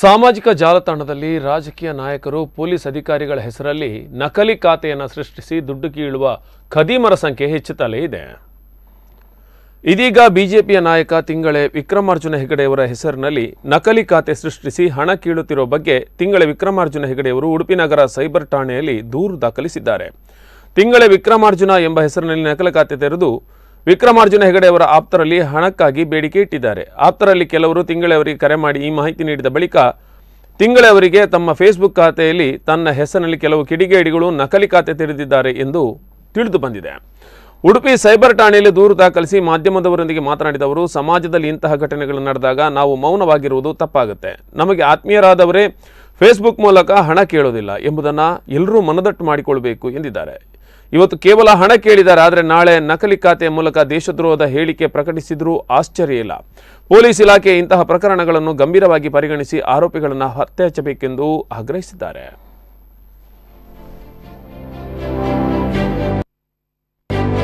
ಸಾಮಾಜಿಕ ಜಾಲತಾಣದಲ್ಲಿ ರಾಜಕೀಯ ನಾಯಕರು ಪೊಲೀಸ್ ಅಧಿಕಾರಿಗಳ ಹೆಸರಲ್ಲಿ ನಕಲಿ ಖಾತೆಯನ್ನು ಸೃಷ್ಟಿಸಿ ದುಡ್ಡು ಕೀಳುವ ಖದೀಮರ ಸಂಖ್ಯೆ ಹೆಚ್ಚುತ್ತಲೇ ಇದೆ ಇದೀಗ ಬಿಜೆಪಿಯ ನಾಯಕ ತಿಂಗಳೆ ವಿಕ್ರಮಾರ್ಜುನ ಹೆಗಡೆಯವರ ಹೆಸರಿನಲ್ಲಿ ನಕಲಿ ಖಾತೆ ಸೃಷ್ಟಿಸಿ ಹಣ ಕೀಳುತ್ತಿರುವ ಬಗ್ಗೆ ತಿಂಗಳೆ ವಿಕ್ರಮಾರ್ಜುನ ಹೆಗಡೆಯವರು ಉಡುಪಿನಗರ ಸೈಬರ್ ಠಾಣೆಯಲ್ಲಿ ದೂರು ದಾಖಲಿಸಿದ್ದಾರೆ ತಿಂಗಳೆ ವಿಕ್ರಮಾರ್ಜುನ ಎಂಬ ಹೆಸರಿನಲ್ಲಿ ನಕಲಿ ಖಾತೆ ತೆರೆದು ವಿಕ್ರಮಾರ್ಜುನ ಹೆಗಡೆಯವರ ಆಪ್ತರಲ್ಲಿ ಹಣಕ್ಕಾಗಿ ಬೇಡಿಕೆ ಇಟ್ಟಿದ್ದಾರೆ ಆಪ್ತರಲ್ಲಿ ಕೆಲವರು ತಿಂಗಳವರಿಗೆ ಕರೆ ಮಾಡಿ ಈ ಮಾಹಿತಿ ನೀಡಿದ ಬಳಿಕ ತಿಂಗಳವರಿಗೆ ತಮ್ಮ ಫೇಸ್ಬುಕ್ ಖಾತೆಯಲ್ಲಿ ತನ್ನ ಹೆಸರಿನಲ್ಲಿ ಕೆಲವು ಕಿಡಿಗೇಡಿಗಳು ನಕಲಿ ಖಾತೆ ತೆರೆದಿದ್ದಾರೆ ಎಂದು ತಿಳಿದು ಬಂದಿದೆ ಉಡುಪಿ ಸೈಬರ್ ಠಾಣೆಯಲ್ಲಿ ದೂರು ದಾಖಲಿಸಿ ಮಾಧ್ಯಮದವರೊಂದಿಗೆ ಮಾತನಾಡಿದ ಅವರು ಸಮಾಜದಲ್ಲಿ ಇಂತಹ ಘಟನೆಗಳು ನಡೆದಾಗ ನಾವು ಮೌನವಾಗಿರುವುದು ತಪ್ಪಾಗುತ್ತೆ ನಮಗೆ ಆತ್ಮೀಯರಾದವರೇ ಫೇಸ್ಬುಕ್ ಮೂಲಕ ಹಣ ಕೇಳೋದಿಲ್ಲ ಎಂಬುದನ್ನು ಎಲ್ಲರೂ ಮನದಟ್ಟು ಮಾಡಿಕೊಳ್ಳಬೇಕು ಎಂದಿದ್ದಾರೆ ಇವತ್ತು ಕೇವಲ ಹಣ ಕೇಳಿದ್ದಾರೆ ಆದರೆ ನಾಳೆ ನಕಲಿ ಖಾತೆಯ ಮೂಲಕ ದೇಶದ್ರೋಹದ ಹೇಳಿಕೆ ಪ್ರಕಟಿಸಿದರೂ ಆಶ್ಚರ್ಯ ಇಲ್ಲ ಪೊಲೀಸ್ ಇಲಾಖೆ ಇಂತಹ ಪ್ರಕರಣಗಳನ್ನು ಗಂಭೀರವಾಗಿ ಪರಿಗಣಿಸಿ ಆರೋಪಿಗಳನ್ನು ಹಚ್ಚಬೇಕೆಂದು ಆಗ್ರಹಿಸಿದ್ದಾರೆ